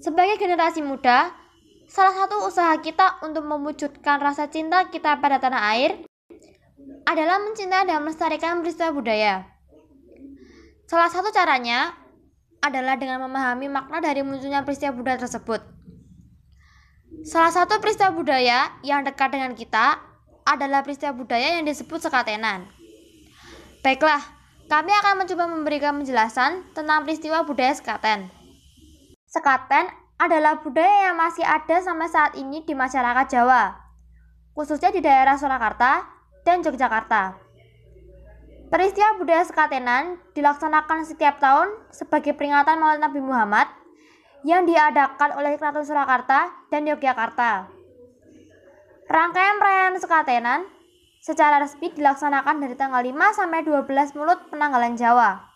Sebagai generasi muda, salah satu usaha kita untuk mewujudkan rasa cinta kita pada tanah air adalah mencintai dan melestarikan peristiwa budaya. Salah satu caranya adalah dengan memahami makna dari munculnya peristiwa budaya tersebut. Salah satu peristiwa budaya yang dekat dengan kita adalah peristiwa budaya yang disebut sekatenan. Baiklah, kami akan mencoba memberikan penjelasan tentang peristiwa budaya sekaten. Sekaten adalah budaya yang masih ada sampai saat ini di masyarakat Jawa, khususnya di daerah Surakarta dan Yogyakarta. Peristiwa budaya sekatenan dilaksanakan setiap tahun sebagai peringatan Maulid Nabi Muhammad yang diadakan oleh Keraton Surakarta dan Yogyakarta. Rangkaian perayaan sekatenan secara resmi dilaksanakan dari tanggal 5 sampai 12 Mulut penanggalan Jawa.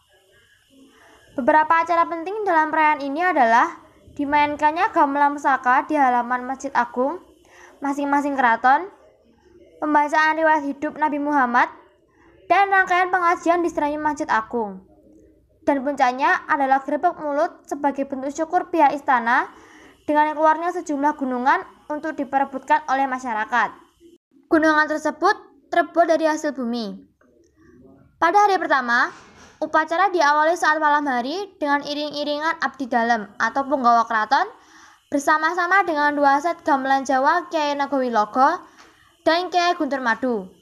Beberapa acara penting dalam perayaan ini adalah dimainkannya gamelan pusaka di halaman Masjid Agung masing-masing keraton, pembacaan riwayat hidup Nabi Muhammad, dan rangkaian pengajian di serai Masjid Agung. Dan puncaknya adalah gerbek mulut sebagai bentuk syukur pihak istana dengan keluarnya sejumlah gunungan untuk diperebutkan oleh masyarakat. Gunungan tersebut terbuat dari hasil bumi. Pada hari pertama, Upacara diawali saat malam hari dengan iring-iringan abdi dalam atau penggawa keraton bersama-sama dengan dua set gamelan Jawa Kiai Nagowi Logo dan Kiai Guntur Madu.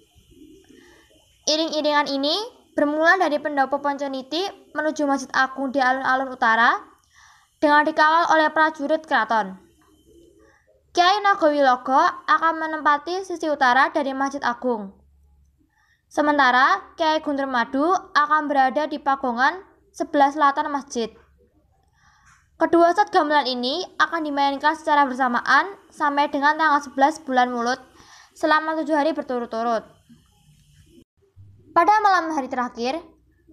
Iring-iringan ini bermula dari pendopo Ponconiti menuju Masjid Agung di alun-alun utara dengan dikawal oleh prajurit keraton. Kiai Nagowi Logo akan menempati sisi utara dari Masjid Agung Sementara Kiai Guntur Madu akan berada di pagongan sebelah selatan masjid. Kedua set gamelan ini akan dimainkan secara bersamaan sampai dengan tanggal 11 bulan Mulut selama tujuh hari berturut-turut. Pada malam hari terakhir,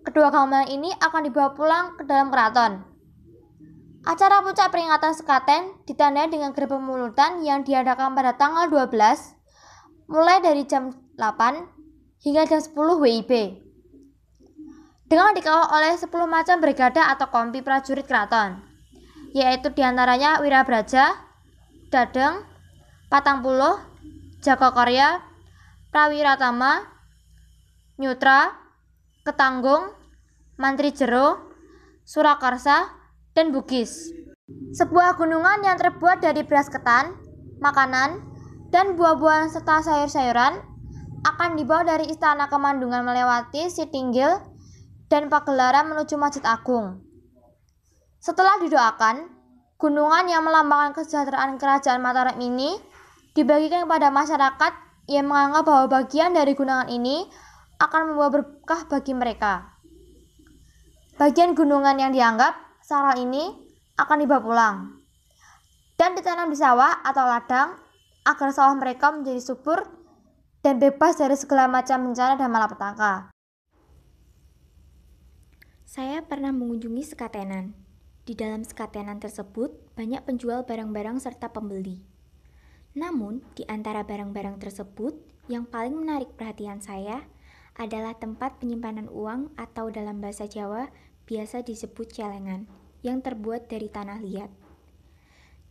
kedua gamelan ini akan dibawa pulang ke dalam keraton. Acara puncak peringatan sekaten ditandai dengan gerbang mulutan yang diadakan pada tanggal 12, mulai dari jam 8 hingga jam 10 WIB. Dengan dikawal oleh 10 macam brigada atau kompi prajurit keraton, yaitu diantaranya Wirabraja, Dadeng, Patang Puluh, Jago Korea, Prawiratama, Nyutra, Ketanggung, Mantri Jero, Surakarsa, dan Bugis. Sebuah gunungan yang terbuat dari beras ketan, makanan, dan buah-buahan serta sayur-sayuran akan dibawa dari istana Kemandungan melewati Sitinggil dan pagelaran menuju Masjid Agung. Setelah didoakan, gunungan yang melambangkan kesejahteraan kerajaan Mataram ini dibagikan kepada masyarakat yang menganggap bahwa bagian dari gunungan ini akan membawa berkah bagi mereka. Bagian gunungan yang dianggap sarang ini akan dibawa pulang dan ditanam di sawah atau ladang agar sawah mereka menjadi subur dan bebas dari segala macam bencana dan malapetaka. Saya pernah mengunjungi sekatenan. Di dalam sekatenan tersebut, banyak penjual barang-barang serta pembeli. Namun, di antara barang-barang tersebut, yang paling menarik perhatian saya adalah tempat penyimpanan uang atau dalam bahasa Jawa biasa disebut celengan, yang terbuat dari tanah liat.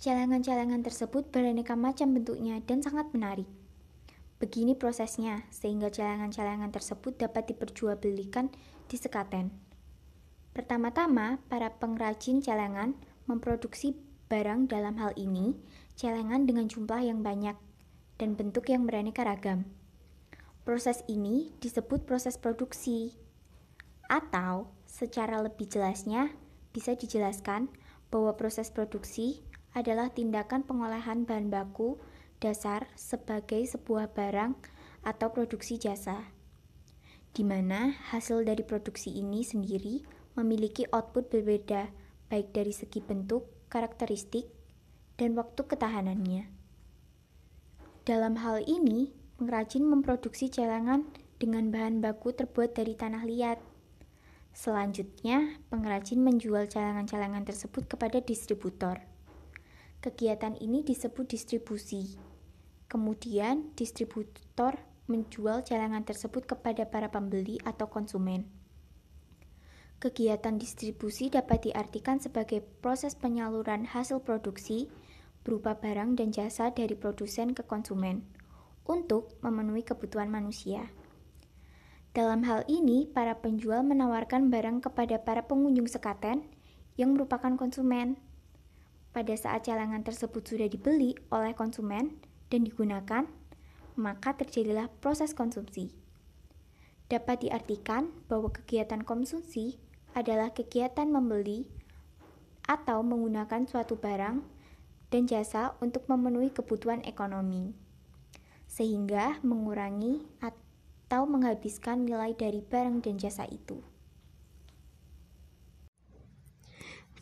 Celengan-celengan tersebut beraneka macam bentuknya dan sangat menarik. Begini prosesnya, sehingga celengan-celengan tersebut dapat diperjualbelikan di sekaten. Pertama-tama, para pengrajin celengan memproduksi barang dalam hal ini celengan dengan jumlah yang banyak dan bentuk yang beraneka ragam. Proses ini disebut proses produksi. Atau secara lebih jelasnya bisa dijelaskan bahwa proses produksi adalah tindakan pengolahan bahan baku dasar sebagai sebuah barang atau produksi jasa, di mana hasil dari produksi ini sendiri memiliki output berbeda, baik dari segi bentuk, karakteristik, dan waktu ketahanannya. Dalam hal ini, pengrajin memproduksi celengan dengan bahan baku terbuat dari tanah liat. Selanjutnya, pengrajin menjual celengan-celengan tersebut kepada distributor. Kegiatan ini disebut distribusi. Kemudian, distributor menjual celengan tersebut kepada para pembeli atau konsumen. Kegiatan distribusi dapat diartikan sebagai proses penyaluran hasil produksi berupa barang dan jasa dari produsen ke konsumen untuk memenuhi kebutuhan manusia. Dalam hal ini, para penjual menawarkan barang kepada para pengunjung sekaten yang merupakan konsumen. Pada saat celengan tersebut sudah dibeli oleh konsumen, dan digunakan, maka terjadilah proses konsumsi. Dapat diartikan bahwa kegiatan konsumsi adalah kegiatan membeli atau menggunakan suatu barang dan jasa untuk memenuhi kebutuhan ekonomi, sehingga mengurangi atau menghabiskan nilai dari barang dan jasa itu.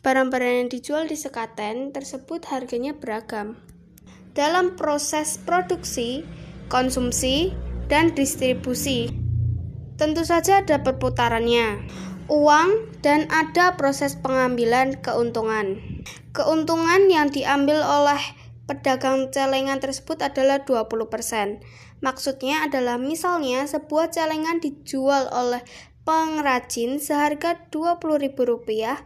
Barang-barang yang dijual di sekaten tersebut harganya beragam, dalam proses produksi, konsumsi, dan distribusi. Tentu saja ada perputarannya, uang, dan ada proses pengambilan keuntungan. Keuntungan yang diambil oleh pedagang celengan tersebut adalah 20%. Maksudnya adalah misalnya sebuah celengan dijual oleh pengrajin seharga Rp20.000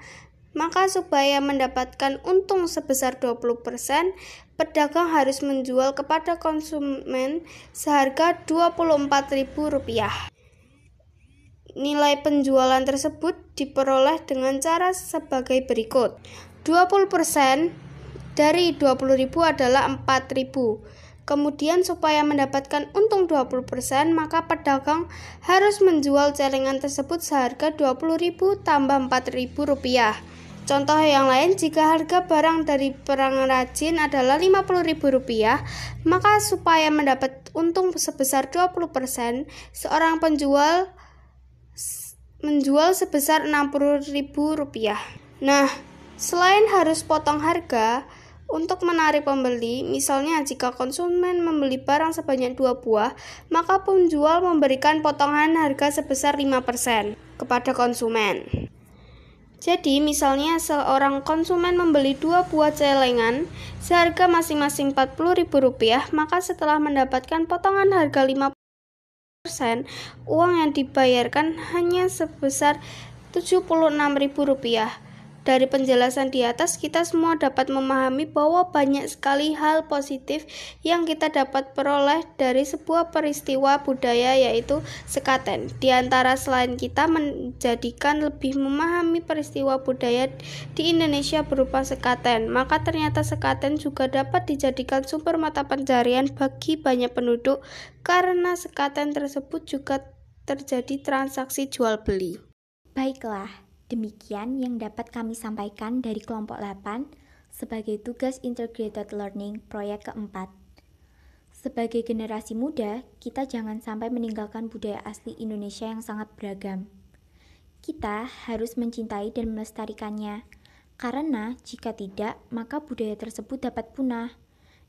maka supaya mendapatkan untung sebesar 20%, pedagang harus menjual kepada konsumen seharga Rp24.000. Nilai penjualan tersebut diperoleh dengan cara sebagai berikut. 20% dari 20.000 adalah 4.000. Kemudian supaya mendapatkan untung 20%, maka pedagang harus menjual celengan tersebut seharga 20.000 tambah 4.000 rupiah. Contoh yang lain, jika harga barang dari perang rajin adalah Rp50.000, maka supaya mendapat untung sebesar 20%, seorang penjual menjual sebesar Rp60.000. Nah, selain harus potong harga, untuk menarik pembeli, misalnya jika konsumen membeli barang sebanyak dua buah, maka penjual memberikan potongan harga sebesar 5% kepada konsumen. Jadi, misalnya seorang konsumen membeli dua buah celengan seharga masing-masing rp rupiah, maka setelah mendapatkan potongan harga 5% uang yang dibayarkan hanya sebesar Rp76.000 dari penjelasan di atas, kita semua dapat memahami bahwa banyak sekali hal positif yang kita dapat peroleh dari sebuah peristiwa budaya yaitu sekaten. Di antara selain kita menjadikan lebih memahami peristiwa budaya di Indonesia berupa sekaten, maka ternyata sekaten juga dapat dijadikan sumber mata pencarian bagi banyak penduduk karena sekaten tersebut juga terjadi transaksi jual beli. Baiklah, Demikian yang dapat kami sampaikan dari kelompok 8 sebagai tugas integrated learning proyek keempat. Sebagai generasi muda, kita jangan sampai meninggalkan budaya asli Indonesia yang sangat beragam. Kita harus mencintai dan melestarikannya, karena jika tidak, maka budaya tersebut dapat punah,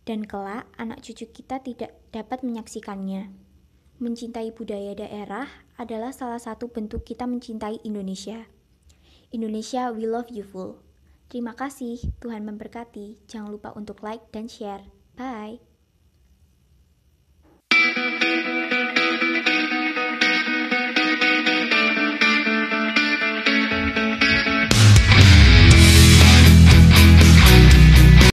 dan kelak anak cucu kita tidak dapat menyaksikannya. Mencintai budaya daerah adalah salah satu bentuk kita mencintai Indonesia. Indonesia, we love you full. Terima kasih, Tuhan memberkati. Jangan lupa untuk like dan share. Bye.